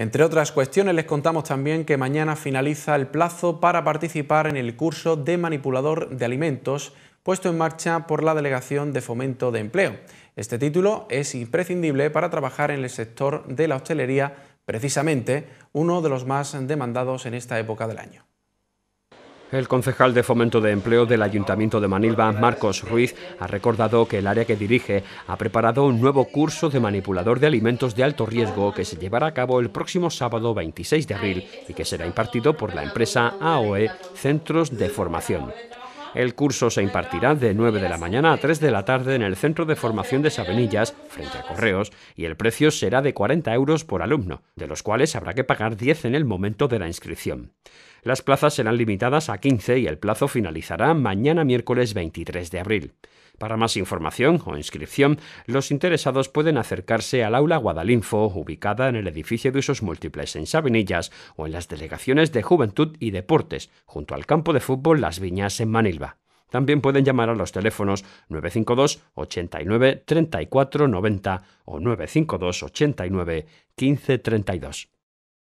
Entre otras cuestiones les contamos también que mañana finaliza el plazo para participar en el curso de manipulador de alimentos puesto en marcha por la Delegación de Fomento de Empleo. Este título es imprescindible para trabajar en el sector de la hostelería, precisamente uno de los más demandados en esta época del año. El concejal de Fomento de Empleo del Ayuntamiento de Manilva, Marcos Ruiz, ha recordado que el área que dirige ha preparado un nuevo curso de manipulador de alimentos de alto riesgo que se llevará a cabo el próximo sábado 26 de abril y que será impartido por la empresa AOE Centros de Formación. El curso se impartirá de 9 de la mañana a 3 de la tarde en el Centro de Formación de Sabenillas, frente a Correos, y el precio será de 40 euros por alumno, de los cuales habrá que pagar 10 en el momento de la inscripción. Las plazas serán limitadas a 15 y el plazo finalizará mañana miércoles 23 de abril. Para más información o inscripción, los interesados pueden acercarse al aula Guadalinfo, ubicada en el edificio de usos múltiples en Sabinillas o en las delegaciones de Juventud y Deportes, junto al campo de fútbol Las Viñas en Manilva. También pueden llamar a los teléfonos 952 89 34 90 o 952 89 15 32.